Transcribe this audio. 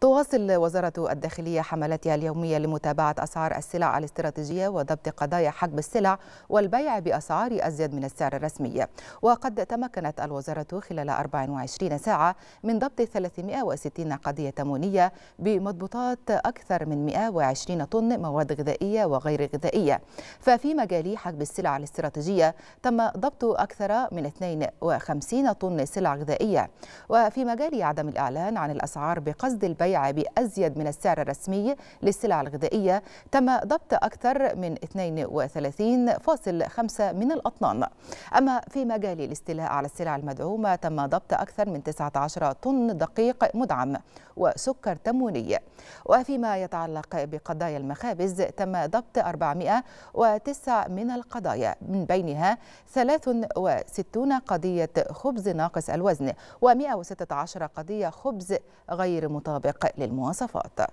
تواصل وزارة الداخلية حملاتها اليومية لمتابعة أسعار السلع الاستراتيجية وضبط قضايا حجب السلع والبيع بأسعار أزيد من السعر الرسمي وقد تمكنت الوزارة خلال 24 ساعة من ضبط 360 قضية تمونية بمضبوطات أكثر من 120 طن مواد غذائية وغير غذائية ففي مجال حجب السلع الاستراتيجية تم ضبط أكثر من 52 طن سلع غذائية وفي مجال عدم الإعلان عن الأسعار بقصد البيع البيع بأزيد من السعر الرسمي للسلع الغذائية تم ضبط أكثر من 32.5 من الأطنان أما في مجال الاستيلاء على السلع المدعومة تم ضبط أكثر من 19 طن دقيق مدعم وسكر تموني وفيما يتعلق بقضايا المخابز تم ضبط 409 من القضايا من بينها 63 قضية خبز ناقص الوزن و116 قضية خبز غير مطابق للمواصفات